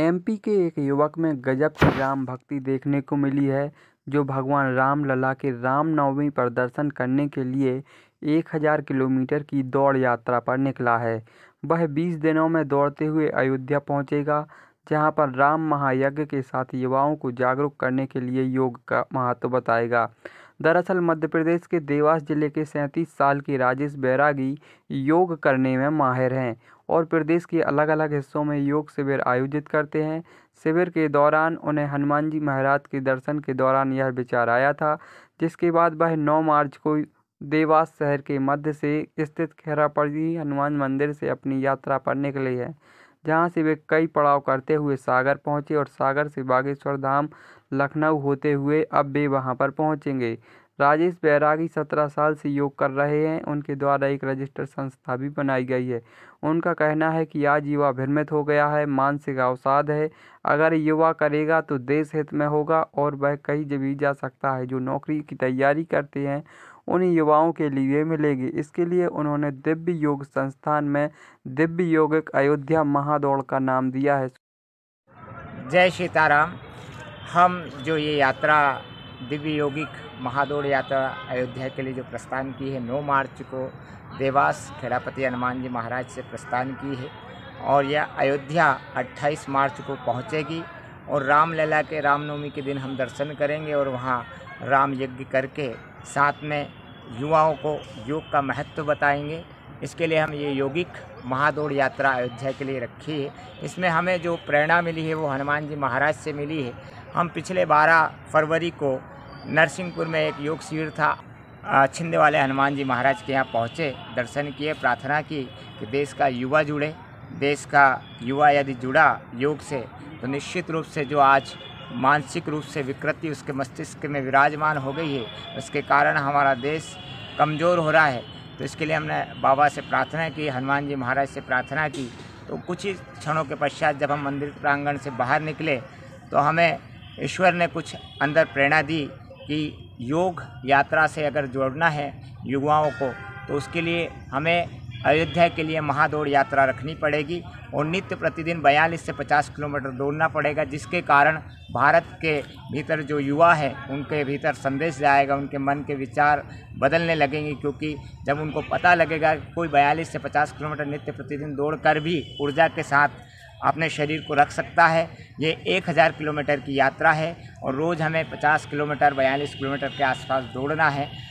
MP के एक युवक में गजब की राम भक्ति देखने को मिली है जो भगवान राम लला के रामनवमी पर दर्शन करने के लिए एक हजार किलोमीटर की दौड़ यात्रा पर निकला है वह बीस दिनों में दौड़ते हुए अयोध्या पहुंचेगा जहां पर राम महायज्ञ के साथ युवाओं को जागरूक करने के लिए योग का महत्व बताएगा दरअसल मध्य प्रदेश के देवास जिले के सैंतीस साल के राजेश बैरागी योग करने में माहिर हैं और प्रदेश के अलग अलग हिस्सों में योग शिविर आयोजित करते हैं शिविर के दौरान उन्हें हनुमान जी महाराज के दर्शन के दौरान यह विचार आया था जिसके बाद वह 9 मार्च को देवास शहर के मध्य से स्थित खेरापड़ी हनुमान मंदिर से अपनी यात्रा पर निकले हैं जहाँ से वे कई पड़ाव करते हुए सागर पहुँचे और सागर से बागेश्वर धाम लखनऊ होते हुए अब वे वहाँ पर पहुँचेंगे राजेश बैरागी सत्रह साल से योग कर रहे हैं उनके द्वारा एक रजिस्टर संस्था भी बनाई गई है उनका कहना है कि आज युवा भ्रमित हो गया है मानसिक अवसाद है अगर युवा करेगा तो देश हित में होगा और वह कहीं भी जा सकता है जो नौकरी की तैयारी करते हैं उन युवाओं के लिए मिलेगी इसके लिए उन्होंने दिव्य योग संस्थान में दिव्य योगिक अयोध्या महादौड़ का नाम दिया है जय सीताराम हम जो ये यात्रा दिव्य योगिक महादौड़ यात्रा अयोध्या के लिए जो प्रस्थान की है 9 मार्च को देवास खेड़ापति हनुमान जी महाराज से प्रस्थान की है और यह अयोध्या 28 मार्च को पहुंचेगी और रामलला के रामनवमी के दिन हम दर्शन करेंगे और वहाँ राम यज्ञ करके साथ में युवाओं को योग का महत्व बताएंगे इसके लिए हम ये योगिक महादौड़ यात्रा अयोध्या के लिए रखी है इसमें हमें जो प्रेरणा मिली है वो हनुमान जी महाराज से मिली है हम पिछले 12 फरवरी को नरसिंहपुर में एक योग शिविर था छिंदे वाले हनुमान जी महाराज के यहाँ पहुँचे दर्शन किए प्रार्थना की कि देश का युवा जुड़े देश का युवा यदि जुड़ा योग से तो निश्चित रूप से जो आज मानसिक रूप से विकृति उसके मस्तिष्क में विराजमान हो गई है उसके कारण हमारा देश कमज़ोर हो रहा है तो इसके लिए हमने बाबा से प्रार्थना की हनुमान जी महाराज से प्रार्थना की तो कुछ ही क्षणों के पश्चात जब हम मंदिर प्रांगण से बाहर निकले तो हमें ईश्वर ने कुछ अंदर प्रेरणा दी कि योग यात्रा से अगर जोड़ना है युवाओं को तो उसके लिए हमें अयोध्या के लिए महादौड़ यात्रा रखनी पड़ेगी और नित्य प्रतिदिन बयालीस से पचास किलोमीटर दौड़ना पड़ेगा जिसके कारण भारत के भीतर जो युवा है उनके भीतर संदेश जाएगा उनके मन के विचार बदलने लगेंगे क्योंकि जब उनको पता लगेगा कोई बयालीस से पचास किलोमीटर नित्य प्रतिदिन दौड़ कर भी ऊर्जा के साथ अपने शरीर को रख सकता है ये 1000 किलोमीटर की यात्रा है और रोज़ हमें 50 किलोमीटर बयालीस किलोमीटर के आसपास दौड़ना है